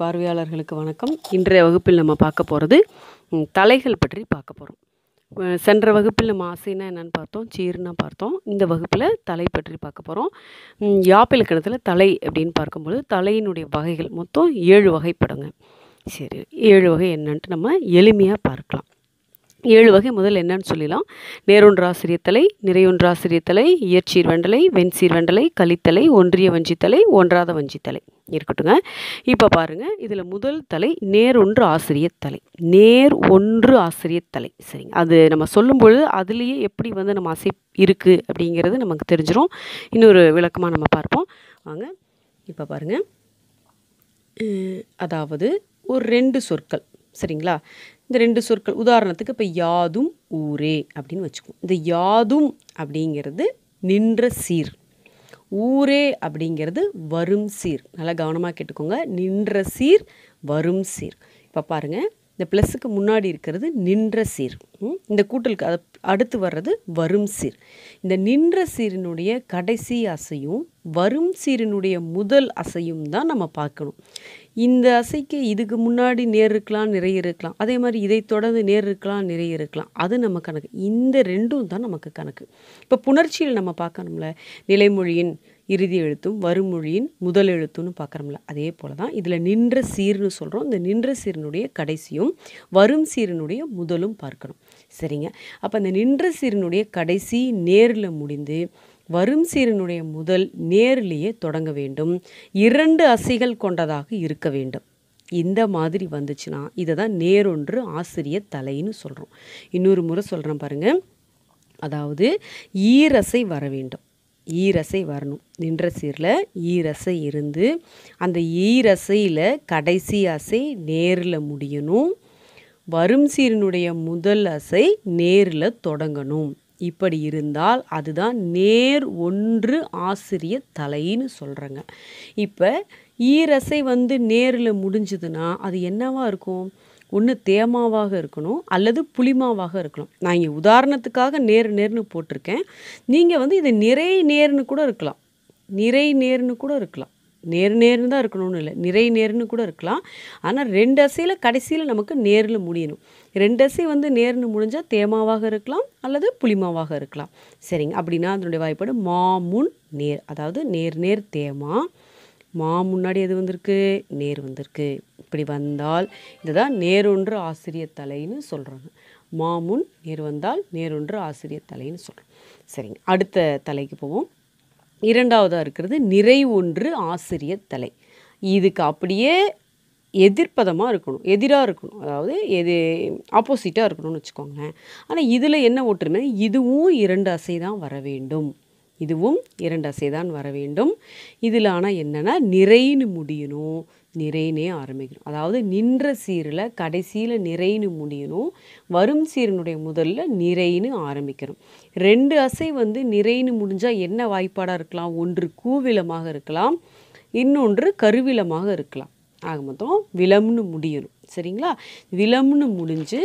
பார்வையாளர்களுக்கு வணக்கம் இன்றைய வகுப்பில் நம்ம பார்க்க போகிறது தலைகள் பற்றி பார்க்க போகிறோம் சென்ற வகுப்பில் நம்ம ஆசைனா என்னென்னு பார்த்தோம் சீர்னா பார்த்தோம் இந்த வகுப்பில் தலை பற்றி பார்க்க போகிறோம் யாப்பிலக்கணத்தில் தலை அப்படின்னு பார்க்கும்போது தலையினுடைய வகைகள் மொத்தம் ஏழு வகைப்படுங்க சரி ஏழு வகை என்னன்ட்டு நம்ம எளிமையாக பார்க்கலாம் ஏழு வகை முதல் என்னன்னு சொல்லிடலாம் நேரொன்றாசிரியத்தலை நிறையொன்றாசிரியத்தலை இயற்சீர் வெண்டலை வெண்சீர் வெண்டலை கலித்தலை ஒன்றிய வஞ்சித்தலை ஒன்றாத வஞ்சித்தலை இருக்கட்டுங்க இப்போ பாருங்கள் இதில் முதல் தலை நேர் ஒன்று ஆசிரியத்தலை நேர் ஒன்று ஆசிரியத்தலை சரிங்க அது நம்ம சொல்லும்பொழுது அதுலேயே எப்படி வந்து நம்ம அசை இருக்குது அப்படிங்கிறது நமக்கு தெரிஞ்சிடும் இன்னொரு விளக்கமாக நம்ம பார்ப்போம் வாங்க இப்போ பாருங்கள் அதாவது ஒரு ரெண்டு சொற்கள் சரிங்களா இந்த ரெண்டு சொற்கள் உதாரணத்துக்கு இப்போ யாதும் ஊரே அப்படின்னு வச்சுக்குவோம் இந்த யாதும் அப்படிங்கிறது நின்ற சீர் ஊரே அப்படிங்கிறது வரும் சீர் நல்லா கவனமாக கேட்டுக்கோங்க நின்ற சீர் வரும் சீர் இப்போ பாருங்கள் இந்த ப்ளஸ்ஸுக்கு முன்னாடி இருக்கிறது நின்ற சீர் இந்த கூட்டலுக்கு அது அடுத்து வர்றது வரும் சீர் இந்த நின்ற சீரினுடைய கடைசி அசையும் வரும் சீரினுடைய முதல் அசையும் தான் நம்ம பார்க்கணும் இந்த அசைக்கு இதுக்கு முன்னாடி நேர் இருக்கலாம் நிறைய இருக்கலாம் அதே மாதிரி இதை தொடர்ந்து நேர் இருக்கலாம் நிறைய இருக்கலாம் அது நம்ம கணக்கு இந்த ரெண்டும் தான் நமக்கு கணக்கு இப்போ புணர்ச்சியில் நம்ம பார்க்கணும்ல நிலைமொழியின் இறுதி எழுத்தும் வருமொழியின் முதல் எழுத்துன்னு பார்க்குறோம்ல அதே போல் தான் இதில் நின்ற சீர்னு சொல்கிறோம் இந்த நின்ற சீரனுடைய கடைசியும் வரும் சீரனுடைய முதலும் பார்க்கணும் சரிங்க அப்போ அந்த நின்ற சீரனுடைய கடைசி நேரில் முடிந்து வரும் சீரனுடைய முதல் நேரிலேயே தொடங்க வேண்டும் இரண்டு அசைகள் கொண்டதாக இருக்க வேண்டும் இந்த மாதிரி வந்துச்சுன்னா இதை தான் நேரொன்று ஆசிரியர் தலைன்னு சொல்கிறோம் இன்னொரு முறை சொல்கிறேன் பாருங்கள் அதாவது ஈரசை வர வேண்டும் ஈரசை வரணும் நின்ற சீரில் ஈரசை இருந்து அந்த ஈரசையில் கடைசி அசை நேரில் முடியணும் வரும் சீரினுடைய முதல் அசை நேரில் தொடங்கணும் இப்படி இருந்தால் அதுதான் நேர் ஒன்று ஆசிரிய தலைன்னு சொல்கிறேங்க இப்போ ஈரசை வந்து நேரில் முடிஞ்சதுன்னா அது என்னவாக இருக்கும் ஒன்று தேமாவாக இருக்கணும் அல்லது புளிமாவாக இருக்கணும் நான் இங்கே உதாரணத்துக்காக நேர் நேர்னு போட்டிருக்கேன் நீங்கள் வந்து இது நிறை நேர்னு கூட இருக்கலாம் நிறை நேர்னு கூட இருக்கலாம் நேர் நேர்னு தான் இருக்கணும்னு இல்லை நிறை நேர்னு கூட இருக்கலாம் ஆனால் ரெண்டு அசையில் கடைசியில் நமக்கு நேரில் முடியணும் ரெண்டு அசை வந்து நேர்னு முடிஞ்சால் தேமாவாக இருக்கலாம் அல்லது புளிமாவாக இருக்கலாம் சரிங்க அப்படின்னா அதனுடைய வாய்ப்பாடு மாமுன் நேர் அதாவது நேர் நேர் தேமா மா முன்னாடி எது வந்திருக்கு நேர் வந்திருக்கு இப்படி வந்தால் இதுதான் நேரொன்று ஆசிரிய தலைன்னு சொல்கிறாங்க மாமுன் நேர் வந்தால் நேரொன்று ஆசிரிய தலைன்னு சொல்கிறோம் சரிங்க அடுத்த தலைக்கு போவோம் இரண்டாவதாக இருக்கிறது நிறை ஒன்று ஆசிரிய தலை இதுக்கு அப்படியே எதிர்ப்பதமாக இருக்கணும் எதிராக இருக்கணும் அதாவது எது ஆப்போசிட்டாக இருக்கணும்னு வச்சுக்கோங்களேன் ஆனால் இதில் என்ன ஒற்றுமை இதுவும் இரண்டு அசை தான் வர வேண்டும் இதுவும் இரண்டு அசைதான் தான் வர வேண்டும் இதில் ஆனால் என்னென்னா நிறைன்னு முடியணும் நிறைனே ஆரம்பிக்கணும் அதாவது நின்ற சீரில் கடைசியில் நிறைன்னு முடியணும் வரும் சீரனுடைய முதல்ல நிறைன்னு ஆரம்பிக்கணும் ரெண்டு அசை வந்து நிறைன்னு முடிஞ்சால் என்ன வாய்ப்பாடாக இருக்கலாம் ஒன்று கூவிலமாக இருக்கலாம் இன்னொன்று கருவிலமாக இருக்கலாம் ஆக மொத்தம் விலம்னு முடியணும் சரிங்களா விலம்னு முடிஞ்சு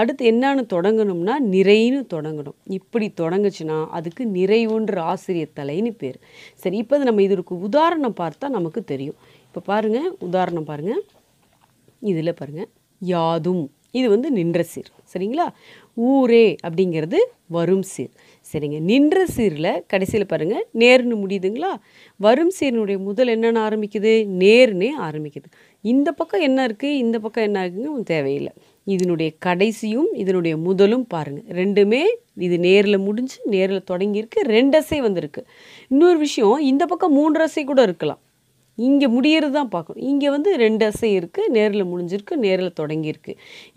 அடுத்து என்னன்னு தொடங்கணும்னா நிறைன்னு தொடங்கணும் இப்படி தொடங்குச்சுன்னா அதுக்கு நிறைவுன்ற ஆசிரியர் தலைன்னு பேர் சரி இப்போ நம்ம இதற்கு உதாரணம் பார்த்தா நமக்கு தெரியும் இப்போ பாருங்கள் உதாரணம் பாருங்கள் இதில் பாருங்கள் யாதும் இது வந்து நின்ற சீர் சரிங்களா ஊரே அப்படிங்கிறது வரும் சீர் சரிங்க நின்ற சீரில் கடைசியில் பாருங்கள் நேர்னு முடியுதுங்களா வரும் சீரினுடைய முதல் என்னென்னு ஆரம்பிக்குது நேர்னே ஆரம்பிக்குது இந்த பக்கம் என்ன இருக்குது இந்த பக்கம் என்ன இருக்குதுங்க தேவையில்லை இதனுடைய கடைசியும் இதனுடைய முதலும் பாருங்கள் ரெண்டுமே இது நேரில் முடிஞ்சு நேரில் தொடங்கியிருக்கு ரெண்டு அசை வந்திருக்கு இன்னொரு விஷயம் இந்த பக்கம் மூன்று அசை கூட இருக்கலாம் இங்கே முடியறது தான் பார்க்கணும் இங்கே வந்து ரெண்டு அசை இருக்குது நேரில் முடிஞ்சிருக்கு நேரில் தொடங்கியிருக்கு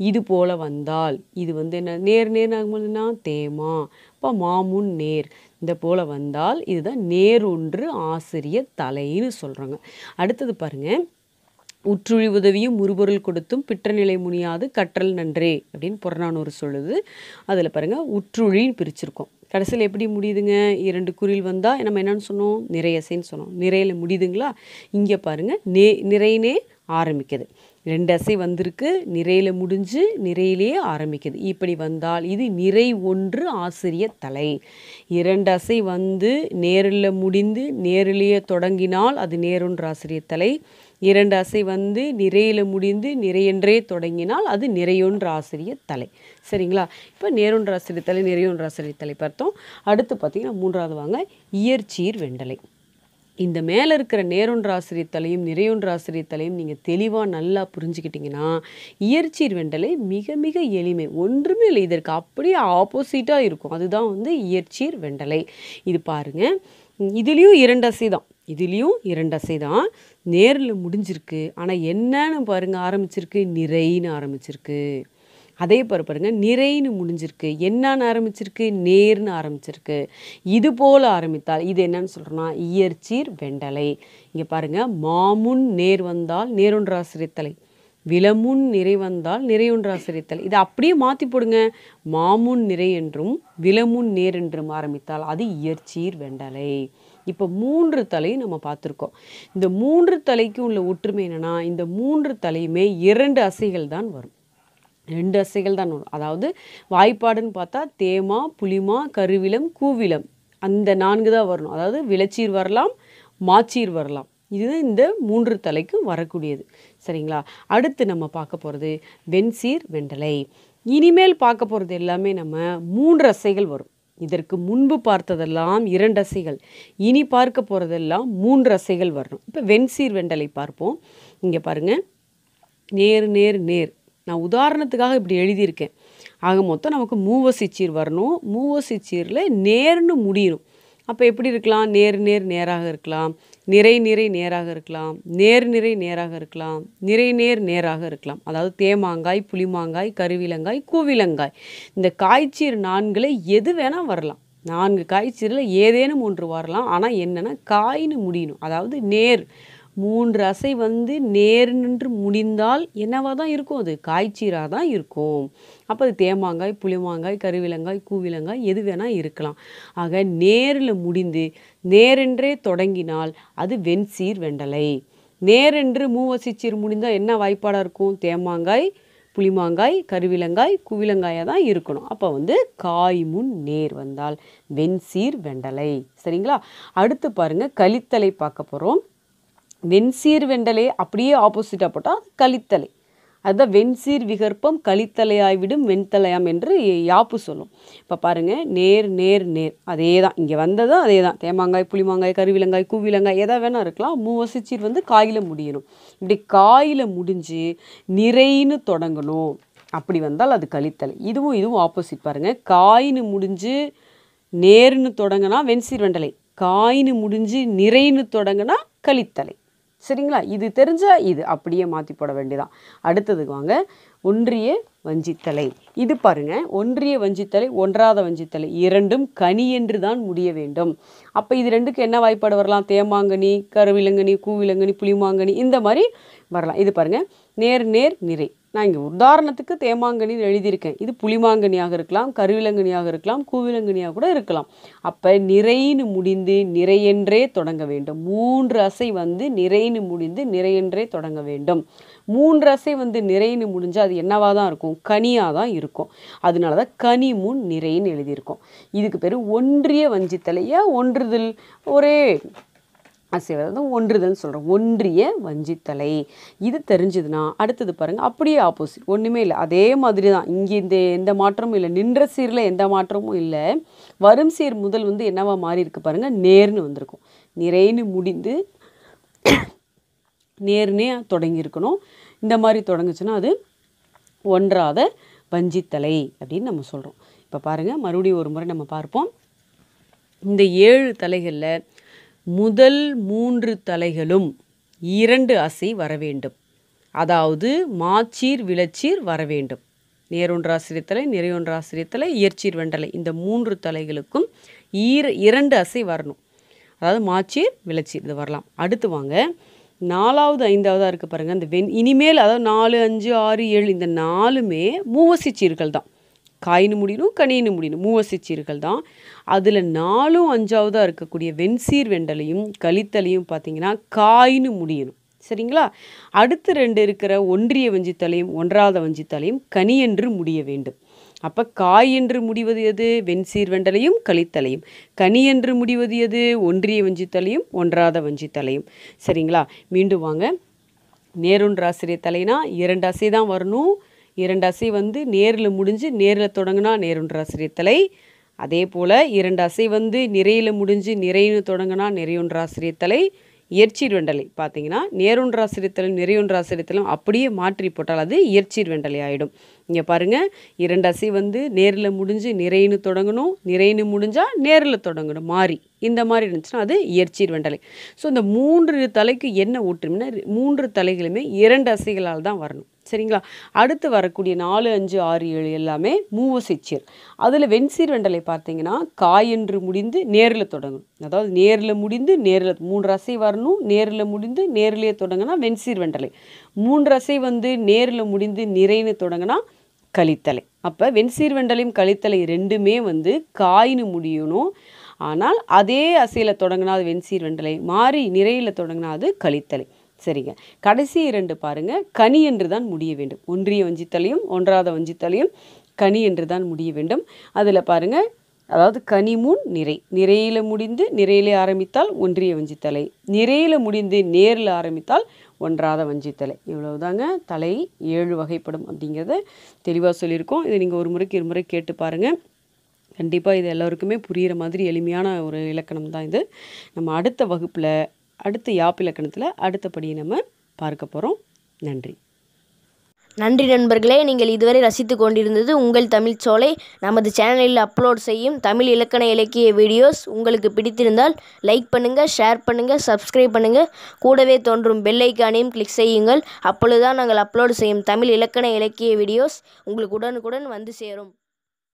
இது போல் வந்தால் இது வந்து என்ன நேர் நேர் ஆகும்போதுனா தேமா இப்போ மாமுன் நேர் இந்த போல் வந்தால் இதுதான் நேர் ஒன்று ஆசிரியர் தலைன்னு சொல்கிறாங்க அடுத்தது பாருங்கள் உற்றுழி உதவியும் முறுபொருள் கொடுத்தும் பிற்றநிலை முனியாது கற்றல் நன்றே அப்படின்னு புறநானூறு சொல்லுது அதில் பாருங்கள் உற்றுழின்னு பிரிச்சிருக்கோம் கடைசியில் எப்படி முடியுதுங்க இரண்டு குறில் வந்தால் நம்ம என்னென்னு சொன்னோம் நிறையசைன்னு சொன்னோம் நிறையில் முடியுதுங்களா இங்கே பாருங்கள் நே நிறையினே ஆரம்பிக்குது ரெண்டு அசை வந்திருக்கு நிறையில் முடிஞ்சு நிறையிலேயே ஆரம்பிக்குது இப்படி வந்தால் இது நிறை ஒன்று ஆசிரிய தலை இரண்டு அசை வந்து நேரில் முடிந்து நேரிலேயே தொடங்கினால் அது நேரொன்று ஆசிரிய தலை இரண்டு அசை வந்து நிறையில் முடிந்து நிறையென்றே தொடங்கினால் அது நிறையொன்று ஆசிரியர் தலை சரிங்களா இப்போ நேரொன்று ஆசிரியர் தலை நிறையொன்று ஆசிரியர் தலை பார்த்தோம் அடுத்து பார்த்திங்கன்னா மூன்றாவது வாங்க இயற்சீர் வெண்டலை இந்த மேலே இருக்கிற நேரொன்று ஆசிரிய தலையும் நிறையொன்று ஆசிரிய தலையும் நீங்கள் தெளிவாக நல்லா புரிஞ்சுக்கிட்டிங்கன்னா இயற்சீர் வெண்டலை மிக மிக எளிமை ஒன்றுமே இல்லை இதற்கு அப்படியே ஆப்போசிட்டாக இருக்கும் அதுதான் வந்து இயற்சீர் வெண்டலை இது பாருங்கள் இதுலேயும் இரண்டு அசை தான் இதுலேயும் இரண்டசை தான் நேரில் முடிஞ்சிருக்கு ஆனால் என்னன்னு பாருங்கள் ஆரம்பிச்சிருக்கு நிறைன்னு ஆரம்பிச்சிருக்கு அதே பாரு பாருங்கள் நிறைன்னு முடிஞ்சிருக்கு என்னான்னு ஆரம்பிச்சிருக்கு நேர்னு ஆரம்பிச்சிருக்கு இது போல் ஆரம்பித்தால் இது என்னன்னு சொல்கிறோன்னா இயற்சீர் வெண்டலை இங்கே பாருங்கள் மாமுன் நேர் வந்தால் நேரொன்றாசிரியத்தலை விலமுன் நிறை வந்தால் நிறையொன்றாசிரியத்தலை இதை அப்படியே மாற்றி போடுங்க மாமுன் நிறை என்றும் விலமுன் நேர் என்றும் ஆரம்பித்தால் அது இயற்சீர் வெண்டலை இப்போ மூன்று தலையும் நம்ம பார்த்துருக்கோம் இந்த மூன்று தலைக்கும் உள்ள ஒற்றுமை என்னென்னா இந்த மூன்று தலையுமே இரண்டு அசைகள் தான் வரும் ரெண்டு அசைகள் தான் வரும் அதாவது வாய்ப்பாடுன்னு பார்த்தா தேமா புலிமா கருவிலம் கூவிலம் அந்த நான்கு தான் வரணும் அதாவது விளச்சீர் வரலாம் மாச்சீர் வரலாம் இது இந்த மூன்று தலைக்கும் வரக்கூடியது சரிங்களா அடுத்து நம்ம பார்க்க போகிறது வெண்சீர் வெண்டலை இனிமேல் பார்க்க போகிறது எல்லாமே நம்ம மூன்று அசைகள் வரும் இதற்கு முன்பு பார்த்ததெல்லாம் இரண்டு அசைகள் இனி பார்க்க போகிறதெல்லாம் மூன்று அசைகள் வரணும் இப்போ வெண்சீர் வெண்டலை பார்ப்போம் இங்கே பாருங்கள் நேர் நேர் நேர் நான் உதாரணத்துக்காக இப்படி எழுதியிருக்கேன் ஆக மொத்தம் நமக்கு மூவசி சீர் வரணும் மூவசி சீரில் நேர்னு முடியணும் அப்போ எப்படி இருக்கலாம் நேர் நேர் நேராக இருக்கலாம் நிறை நிறை நேராக இருக்கலாம் நேர் நிறை நேராக இருக்கலாம் நிறை நேர் நேராக இருக்கலாம் அதாவது தேமாங்காய் புளிமாங்காய் கருவிலங்காய் கூவிலங்காய் இந்த காய்ச்சீர் நான்களை எது வேணால் வரலாம் நான்கு காய்ச்சீரில் ஏதேனும் ஒன்று வரலாம் ஆனால் என்னென்னா காய்னு முடியணும் அதாவது நேர் மூன்று அசை வந்து நேர் நின்று முடிந்தால் என்னவாக தான் இருக்கும் அது காய்ச்சீராக தான் இருக்கும் அப்போ அது தேமாங்காய் புளிமாங்காய் கருவிலங்காய் கூவிலங்காய் எது வேணால் இருக்கலாம் ஆக நேரில் முடிந்து நேரென்றே தொடங்கினால் அது வெண்சீர் வெண்டலை நேரென்று மூவசிச்சீர் முடிந்தால் என்ன வாய்ப்பாடாக இருக்கும் தேமாங்காய் புளிமாங்காய் கருவிலங்காய் குவிலங்காயாக தான் இருக்கணும் அப்போ வந்து காய் முன் நேர் வந்தால் வெண்சீர் வெண்டலை சரிங்களா அடுத்து பாருங்கள் கலித்தலை பார்க்க போகிறோம் வெண்சீர் வெண்டலே அப்படியே ஆப்போசிட்டாக போட்டால் கலித்தலை அதுதான் வெண்சீர் விகற்பம் கலித்தலையாய்விடும் வெண்தலையாம் என்று யாப்பு சொல்லும் இப்போ பாருங்கள் நேர் நேர் நேர் அதே தான் இங்கே வந்ததும் அதே தான் தேமாங்காய் புளிமாங்காய் கருவிலங்காய் கூவிலங்காய் எதை வேணால் இருக்கலாம் மூவசிச்சீர் வந்து காயில் முடியணும் இப்படி காயில் முடிஞ்சு நிறைன்னு தொடங்கணும் அப்படி வந்தால் அது கழித்தலை இதுவும் இதுவும் ஆப்போசிட் பாருங்கள் காயின்னு முடிஞ்சு நேர்னு தொடங்கினா வெண்சீர் வெண்டலை காயின்னு முடிஞ்சு நிறைன்னு தொடங்கினா கழித்தலை சரிங்களா இது தெரிஞ்சால் இது அப்படியே மாற்றி போட வேண்டியதான் அடுத்ததுக்கு வாங்க ஒன்றிய வஞ்சித்தலை இது பாருங்க ஒன்றிய வஞ்சித்தலை ஒன்றாத வஞ்சித்தலை இரண்டும் கனி என்று தான் முடிய வேண்டும் அப்போ இது ரெண்டுக்கு என்ன வாய்ப்பாடு வரலாம் தேமாங்கனி கருவிலங்கனி கூவிலங்கனி புளிமாங்கனி இந்த மாதிரி வரலாம் இது பாருங்கள் நேர் நேர் நிறை நான் இங்கே உதாரணத்துக்கு தேமாங்கனின்னு எழுதியிருக்கேன் இது புளிமாங்கனியாக இருக்கலாம் கருவிலங்கனியாக இருக்கலாம் கூவிலங்கனியாக கூட இருக்கலாம் அப்போ நிறைன்னு முடிந்து நிறையென்றே தொடங்க வேண்டும் மூன்று அசை வந்து நிறைன்னு முடிந்து நிறையென்றே தொடங்க வேண்டும் மூன்று அசை வந்து நிறைன்னு முடிஞ்சால் அது என்னவாக தான் இருக்கும் கனியாக தான் இருக்கும் அதனால தான் கனி முன் நிறைன்னு எழுதியிருக்கோம் இதுக்கு பேர் ஒன்றிய வஞ்சித்தலையா ஒன்றுதல் ஒரே அசைவர் ஒன்றுதல்னு சொல்கிறோம் ஒன்றிய வஞ்சித்தலை இது தெரிஞ்சதுன்னா அடுத்தது பாருங்கள் அப்படியே ஆப்போசிட் ஒன்றுமே இல்லை அதே மாதிரி தான் இங்கே இந்த எந்த மாற்றமும் இல்லை நின்ற சீரில் எந்த மாற்றமும் இல்லை வரும் சீர் முதல் வந்து என்னவா மாறி இருக்கு பாருங்கள் நேர்னு வந்திருக்கும் நிறைன்னு முடிந்து நேர்னே தொடங்கியிருக்கணும் இந்த மாதிரி தொடங்குச்சுன்னா அது ஒன்றாத வஞ்சித்தலை அப்படின்னு நம்ம சொல்கிறோம் இப்போ பாருங்கள் மறுபடியும் ஒரு முறை நம்ம பார்ப்போம் இந்த ஏழு தலைகளில் முதல் மூன்று தலைகளும் இரண்டு அசை வர வேண்டும் அதாவது மாச்சீர் விளச்சீர் வர வேண்டும் நேரொன்றாசிரியத்தலை நிறையொன்றாசிரியத்தலை இயற்சீர் வெண்டலை இந்த மூன்று தலைகளுக்கும் ஈர இரண்டு அசை வரணும் அதாவது மாச்சீர் விளச்சீர் இது வரலாம் அடுத்து வாங்க நாலாவது ஐந்தாவதாக இருக்குது பாருங்கள் இந்த வெண் இனிமேல் அதாவது நாலு அஞ்சு ஆறு ஏழு இந்த நாலுமே மூவசி சீர்கள் தான் காயின்னு முடியணும் கனின்னு முடியணும் மூவசிச்சீர்கள் தான் அதில் நாலும் அஞ்சாவதாக இருக்கக்கூடிய வெண்சீர் வெண்டலையும் கழித்தலையும் பார்த்திங்கன்னா காயின்னு முடியணும் சரிங்களா அடுத்து ரெண்டு இருக்கிற ஒன்றிய வஞ்சித்தலையும் ஒன்றாத வஞ்சித்தலையும் கனி என்று முடிய வேண்டும் அப்போ காய் என்று முடிவது எது வெண்சீர் வெண்டலையும் கழித்தலையும் கனி என்று முடிவது எது ஒன்றிய வஞ்சித்தலையும் ஒன்றாத வஞ்சித்தலையும் சரிங்களா மீண்டும் வாங்க நேருன்ற ஆசிரியர் தலைனா இரண்டு ஆசை தான் வரணும் இரண்டு அசை வந்து நேரில் முடிஞ்சு நேரில் தொடங்கினா நேருன்ற ஆசிரியத்தலை அதே போல் இரண்டு அசை வந்து நிறையில் முடிஞ்சு நிறைன்னு தொடங்கினா நிறையுன்ற ஆசிரியத்தலை இயற்சீர் வெண்டலை பார்த்தீங்கன்னா நேருன்ற ஆசிரியத்தலும் நிறையுன்ற ஆசிரியத்தலும் அப்படியே மாற்றி போட்டால் அது இயற்சீர் வெண்டலை ஆகிடும் இங்கே பாருங்கள் இரண்டு அசை வந்து நேரில் முடிஞ்சு நிறைன்னு தொடங்கணும் நிறைன்னு முடிஞ்சால் நேரில் தொடங்கணும் மாறி இந்த மாதிரி இருந்துச்சுன்னா அது இயற்சீர் வெண்டலை ஸோ இந்த மூன்று தலைக்கு என்ன ஊற்றுமின்னா மூன்று தலைகளுமே இரண்டு அசைகளால் தான் வரணும் சரிங்களா அடுத்து வரக்கூடிய நாலு அஞ்சு ஆறு ஏழு எல்லாமே மூவசிச்சீர் அதில் வெண்சீர் வெண்டலை பார்த்தீங்கன்னா காயென்று முடிந்து நேரில் தொடங்கணும் அதாவது நேரில் முடிந்து நேரில் மூன்று அசை வரணும் நேரில் முடிந்து நேரிலே தொடங்கினா வெண்சீர் வெண்டலை மூன்று அசை வந்து நேரில் முடிந்து நிறைனு தொடங்கினா கழித்தலை அப்போ வெண்சீர் வெண்டலையும் கழித்தலை ரெண்டுமே வந்து காயின்னு முடியணும் ஆனால் அதே அசையில் தொடங்கினா அது வெண்சீர் வெண்டலை மாறி நிறையில் தொடங்கினா அது கழித்தலை சரிங்க கடைசி இரண்டு பாருங்கள் கனி என்று தான் முடிய வேண்டும் ஒன்றிய வஞ்சித்தலையும் ஒன்றாத வஞ்சித்தலையும் கனி என்று தான் முடிய வேண்டும் அதில் பாருங்கள் அதாவது கனிமுன் நிறை நிறையில் முடிந்து நிறையிலே ஆரம்பித்தால் ஒன்றிய வஞ்சித்தலை நிறையில் முடிந்து நேரில் ஆரம்பித்தால் ஒன்றாத வஞ்சித்தலை இவ்வளவு தாங்க தலை ஏழு வகைப்படும் அப்படிங்கிறத தெளிவாக சொல்லியிருக்கோம் இதை நீங்கள் ஒரு முறைக்கு இருமுறை கேட்டு பாருங்கள் கண்டிப்பாக இது எல்லோருக்குமே புரிகிற மாதிரி எளிமையான ஒரு இலக்கணம் தான் இது நம்ம அடுத்த வகுப்பில் அடுத்து யாப்பிலக்கணத்தில் அடுத்தபடியை நம்ம பார்க்க போகிறோம் நன்றி நன்றி நண்பர்களே நீங்கள் இதுவரை ரசித்து கொண்டிருந்தது உங்கள் தமிழ் சோலை நமது சேனலில் அப்லோட் செய்யும் தமிழ் இலக்கண இலக்கிய வீடியோஸ் உங்களுக்கு பிடித்திருந்தால் லைக் பண்ணுங்கள் ஷேர் பண்ணுங்கள் சப்ஸ்கிரைப் பண்ணுங்கள் கூடவே தோன்றும் பெல்லைக்கானையும் கிளிக் செய்யுங்கள் அப்பொழுது தான் நாங்கள் அப்லோடு செய்யும் தமிழ் இலக்கண இலக்கிய வீடியோஸ் உங்களுக்கு உடனுக்குடன் வந்து சேரும்